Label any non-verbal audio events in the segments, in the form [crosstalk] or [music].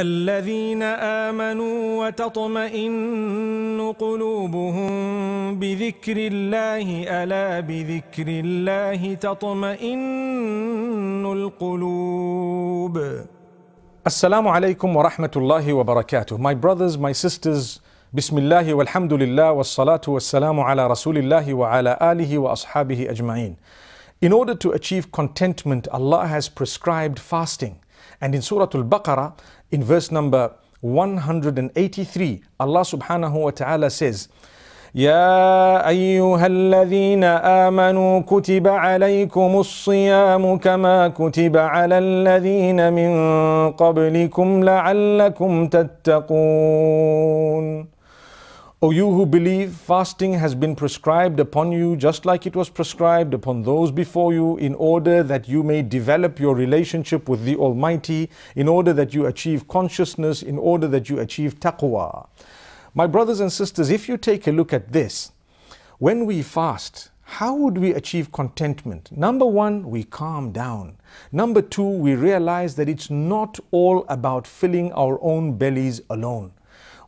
الذين آمنوا وتطمئن قلوبهم بذكر الله ألا بذكر الله تطمئن القلوب السلام عليكم ورحمة الله وبركاته My brothers, my sisters, بسم الله والحمد لله والصلاة والسلام على رسول الله وعلى آله وأصحابه أجمعين In order to achieve contentment, Allah has prescribed fasting. And in Surah Al-Baqarah, in verse number 183, Allah subhanahu wa ta'ala says, يا ايها الذين امنوا كتب عليكم الصيام كما كتب على الذين من قبلكم لعلكم تتقون O you who believe, fasting has been prescribed upon you just like it was prescribed upon those before you, in order that you may develop your relationship with the Almighty, in order that you achieve consciousness, in order that you achieve taqwa. My brothers and sisters, if you take a look at this, when we fast, how would we achieve contentment? Number one, we calm down. Number two, we realize that it's not all about filling our own bellies alone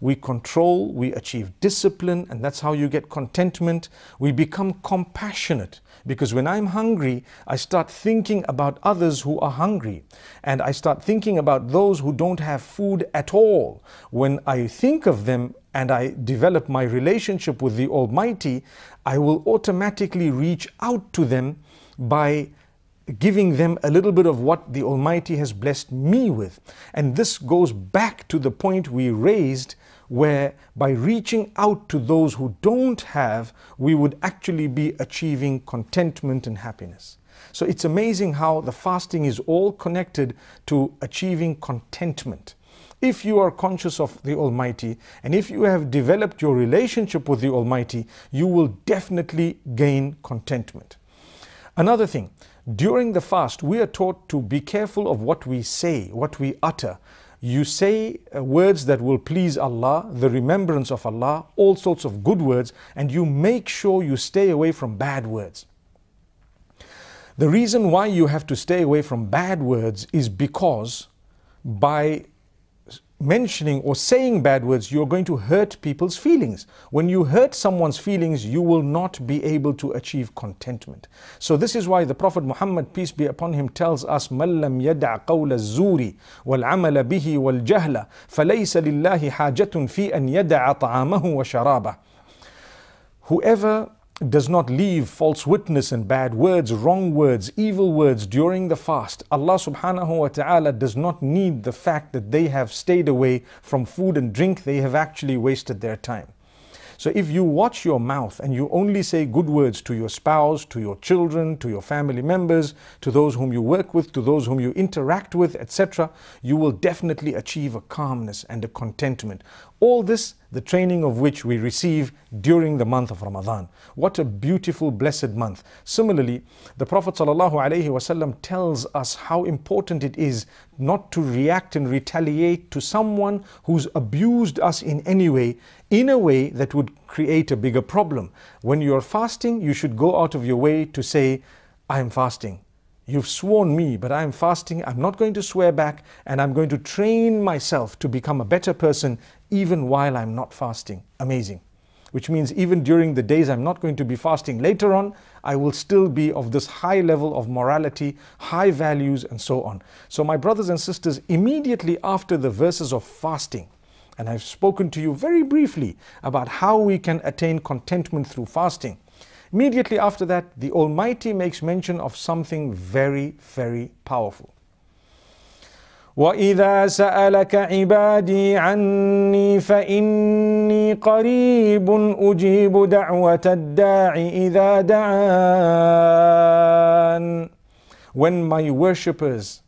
we control, we achieve discipline, and that's how you get contentment. We become compassionate because when I'm hungry, I start thinking about others who are hungry and I start thinking about those who don't have food at all. When I think of them, and I develop my relationship with the Almighty, I will automatically reach out to them by giving them a little bit of what the Almighty has blessed me with. And this goes back to the point we raised where by reaching out to those who don't have, we would actually be achieving contentment and happiness. So it's amazing how the fasting is all connected to achieving contentment. If you are conscious of the Almighty and if you have developed your relationship with the Almighty, you will definitely gain contentment. Another thing, during the fast, we are taught to be careful of what we say, what we utter, you say uh, words that will please Allah, the remembrance of Allah, all sorts of good words, and you make sure you stay away from bad words. The reason why you have to stay away from bad words is because by mentioning or saying bad words, you're going to hurt people's feelings. When you hurt someone's feelings, you will not be able to achieve contentment. So this is why the Prophet Muhammad, peace be upon him, tells us, مَنْ لَمْ يَدْعَ قَوْلَ الزُّورِ وَالْعَمَلَ بِهِ وَالْجَهْلَ فَلَيْسَ لِلَّهِ حَاجَةٌ فِي أَنْ يَدَعَ طَعَامَهُ وَشَرَابَهُ Whoever does not leave false witness and bad words, wrong words, evil words during the fast. Allah subhanahu wa ta'ala does not need the fact that they have stayed away from food and drink, they have actually wasted their time. So if you watch your mouth and you only say good words to your spouse, to your children, to your family members, to those whom you work with, to those whom you interact with, etc., you will definitely achieve a calmness and a contentment. All this, the training of which we receive during the month of Ramadan. What a beautiful, blessed month. Similarly, the Prophet ﷺ tells us how important it is not to react and retaliate to someone who's abused us in any way, in a way that would create a bigger problem. When you're fasting, you should go out of your way to say, I am fasting. You've sworn me, but I'm fasting. I'm not going to swear back, and I'm going to train myself to become a better person even while I'm not fasting. Amazing. Which means, even during the days I'm not going to be fasting later on, I will still be of this high level of morality, high values, and so on. So, my brothers and sisters, immediately after the verses of fasting, and I've spoken to you very briefly about how we can attain contentment through fasting. Immediately after that, the Almighty makes mention of something very, very powerful. وإذا سألك عبادي عني فإني قريب أجيب دعوة الداع إذا دعان When my worshippers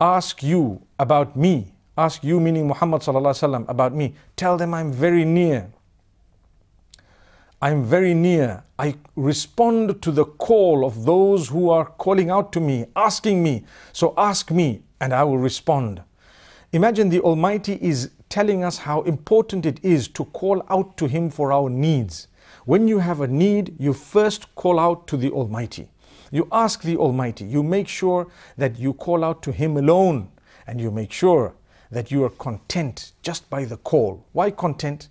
ask you about me, ask you meaning Muhammad sallallahu alaihi wasallam about me, tell them I'm very near. I am very near. I respond to the call of those who are calling out to me, asking me. So ask me, and I will respond. Imagine the Almighty is telling us how important it is to call out to Him for our needs. When you have a need, you first call out to the Almighty. You ask the Almighty. You make sure that you call out to Him alone, and you make sure that you are content just by the call. Why content?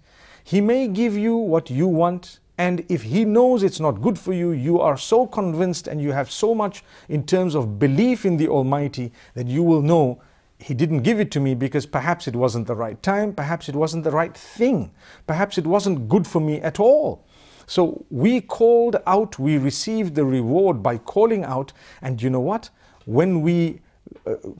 He may give you what you want, and if He knows it's not good for you, you are so convinced and you have so much in terms of belief in the Almighty that you will know he didn't give it to me because perhaps it wasn't the right time, perhaps it wasn't the right thing, perhaps it wasn't good for me at all. So we called out, we received the reward by calling out, and you know what? When we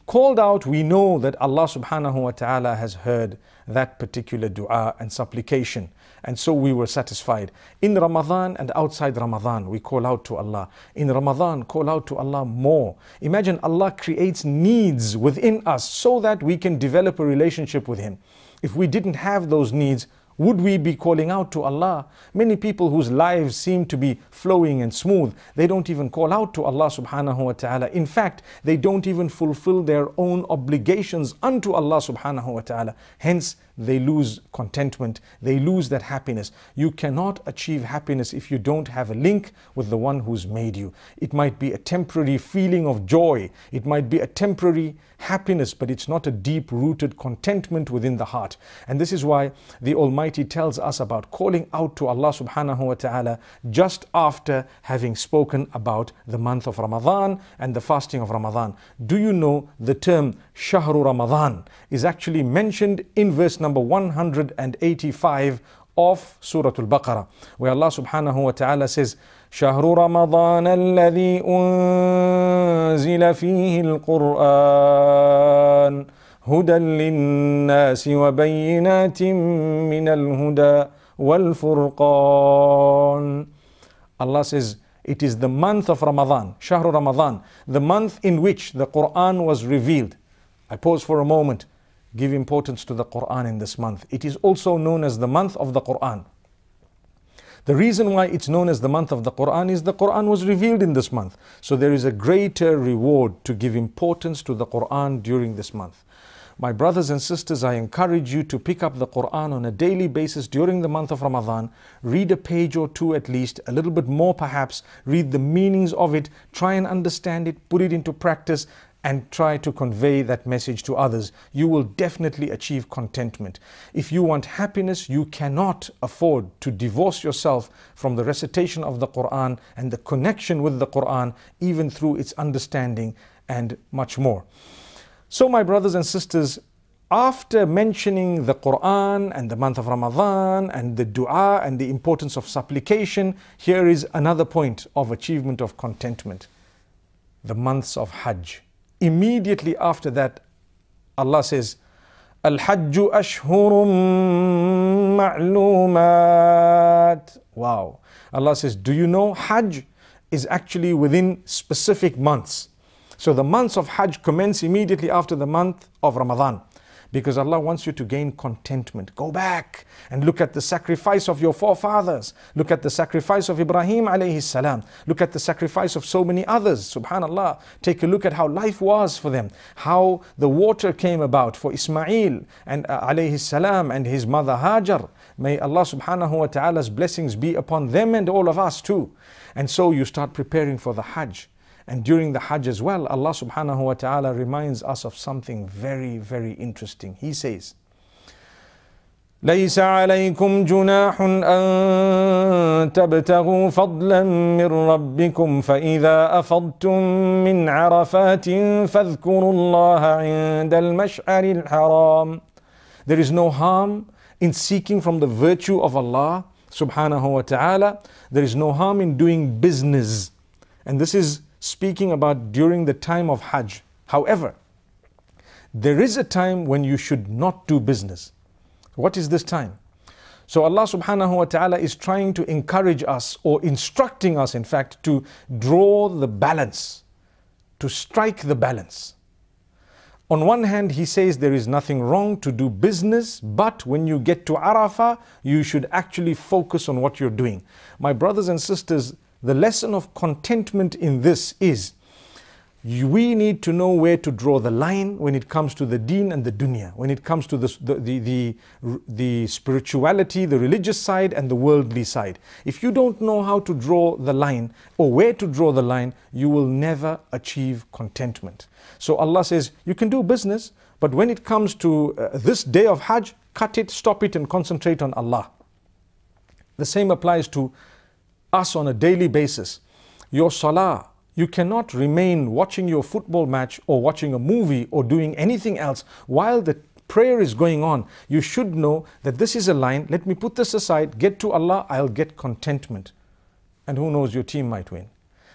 called out, we know that Allah subhanahu wa ta'ala has heard that particular dua and supplication. And so we were satisfied. In Ramadan and outside Ramadan, we call out to Allah. In Ramadan, call out to Allah more. Imagine Allah creates needs within us so that we can develop a relationship with Him. If we didn't have those needs, would we be calling out to Allah? Many people whose lives seem to be flowing and smooth, they don't even call out to Allah subhanahu wa ta'ala. In fact, they don't even fulfill their own obligations unto Allah subhanahu wa ta'ala. Hence, they lose contentment, they lose that happiness. You cannot achieve happiness if you don't have a link with the one who's made you. It might be a temporary feeling of joy, it might be a temporary happiness, but it's not a deep rooted contentment within the heart. And this is why the Almighty tells us about calling out to Allah subhanahu wa ta'ala just after having spoken about the month of Ramadan and the fasting of Ramadan. Do you know the term Shahru Ramadan is actually mentioned in verse number number 185 of Surah Al-Baqarah, where Allah subhanahu wa ta'ala says, شهر رمضان الذي أنزل فيه القرآن هدى للناس وبينات من الهدى والفرقان Allah says, it is the month of Ramadan, Shahr Ramadan, the month in which the Quran was revealed. I pause for a moment give importance to the Quran in this month. It is also known as the month of the Quran. The reason why it's known as the month of the Quran is the Quran was revealed in this month. So there is a greater reward to give importance to the Quran during this month. My brothers and sisters, I encourage you to pick up the Quran on a daily basis during the month of Ramadan. Read a page or two at least, a little bit more perhaps. Read the meanings of it, try and understand it, put it into practice and try to convey that message to others, you will definitely achieve contentment. If you want happiness, you cannot afford to divorce yourself from the recitation of the Quran and the connection with the Quran, even through its understanding and much more. So, my brothers and sisters, after mentioning the Quran and the month of Ramadan and the dua and the importance of supplication, here is another point of achievement of contentment the months of Hajj. Immediately after that, Allah says, الحج أشهر معلومات Wow. Allah says, do you know Hajj is actually within specific months. So the months of Hajj commence immediately after the month of Ramadan. Because Allah wants you to gain contentment. Go back and look at the sacrifice of your forefathers. Look at the sacrifice of Ibrahim alayhi salam. Look at the sacrifice of so many others. Subhanallah. Take a look at how life was for them. How the water came about for Ismail and uh, alayhi salam and his mother Hajar. May Allah subhanahu wa ta'ala's blessings be upon them and all of us too. And so you start preparing for the Hajj. And during the Hajj as well, Allah subhanahu wa ta'ala reminds us of something very, very interesting. He says, ليس عليكم جناح أن تبتغوا فضلا من ربكم فإذا أفضتم من عرفات فاذكروا الله عند المشعر الحرام There is no harm in seeking from the virtue of Allah subhanahu wa ta'ala. There is no harm in doing business. And this is speaking about during the time of Hajj. However, there is a time when you should not do business. What is this time? So Allah subhanahu wa ta'ala is trying to encourage us or instructing us, in fact, to draw the balance, to strike the balance. On one hand, he says there is nothing wrong to do business, but when you get to Arafah, you should actually focus on what you're doing. My brothers and sisters, the lesson of contentment in this is we need to know where to draw the line when it comes to the deen and the dunya, when it comes to the, the, the, the, spirituality, the religious side, and the worldly side. If you don't know how to draw the line or where to draw the line, you will never achieve contentment. So Allah says, You can do business, but when it comes to uh, this day of Hajj, cut it, stop it, and concentrate on Allah. The same applies to us on a daily basis. Your salah, you cannot remain watching your football match or watching a movie or doing anything else while the prayer is going on. You should know that this is a line, let me put this aside, get to Allah, I'll get contentment. And who knows, your team might win.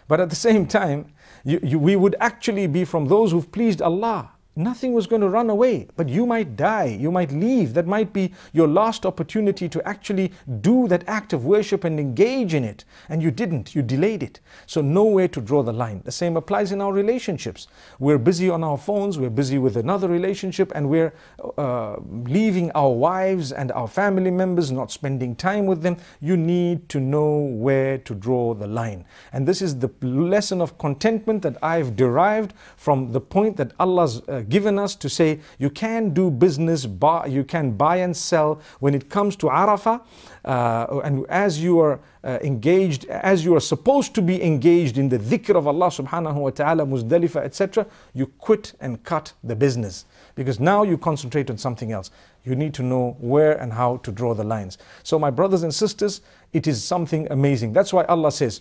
But at the same [laughs] time, you, you, we would actually be from those who've pleased Allah. Nothing was going to run away, but you might die, you might leave. That might be your last opportunity to actually do that act of worship and engage in it. And you didn't, you delayed it. So, nowhere to draw the line. The same applies in our relationships. We're busy on our phones, we're busy with another relationship, and we're uh, leaving our wives and our family members, not spending time with them. You need to know where to draw the line. And this is the lesson of contentment that I've derived from the point that Allah's. Uh, given us to say you can do business, buy, you can buy and sell when it comes to Arafah. Uh, and as you are uh, engaged, as you are supposed to be engaged in the dhikr of Allah subhanahu wa ta'ala, Muzdalifah, etc., you quit and cut the business because now you concentrate on something else. You need to know where and how to draw the lines. So, my brothers and sisters, it is something amazing. That's why Allah says,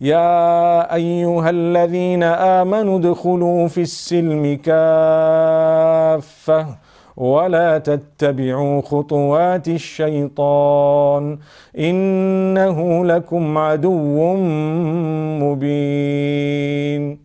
يا أيها الذين amanu ادخلوا fi السلم كافة ولا تتبعوا خطوات الشيطان إنه لكم عدو مبين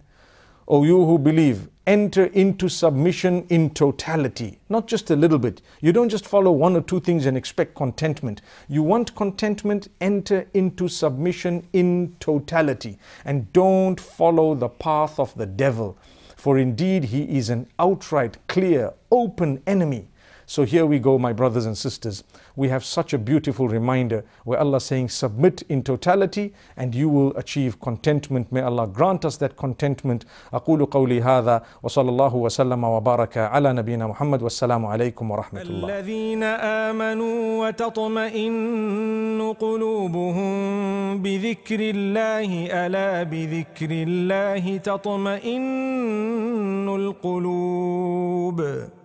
O you who believe, enter into submission in totality, not just a little bit. You don't just follow one or two things and expect contentment. You want contentment, enter into submission in totality and don't follow the path of the devil. For indeed, he is an outright, clear, open enemy. So here we go, my brothers and sisters. We have such a beautiful reminder where Allah is saying, submit in totality and you will achieve contentment. May Allah grant us that contentment. Aqulu qawli hadha wa sallallahu wa sallama wa baraka ala nabina Muhammad wa salamu alaykum wa rahmatullah. amanu wa tatma'innu qulubuhum bi dhikrillahi ala bi dhikrillahi tatma'innu al-qulub. Thank you.